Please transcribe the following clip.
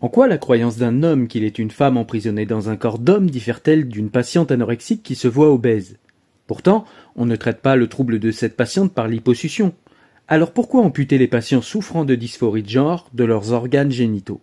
En quoi la croyance d'un homme qu'il est une femme emprisonnée dans un corps d'homme diffère-t-elle d'une patiente anorexique qui se voit obèse Pourtant, on ne traite pas le trouble de cette patiente par l'hyposuction. Alors pourquoi amputer les patients souffrant de dysphorie de genre de leurs organes génitaux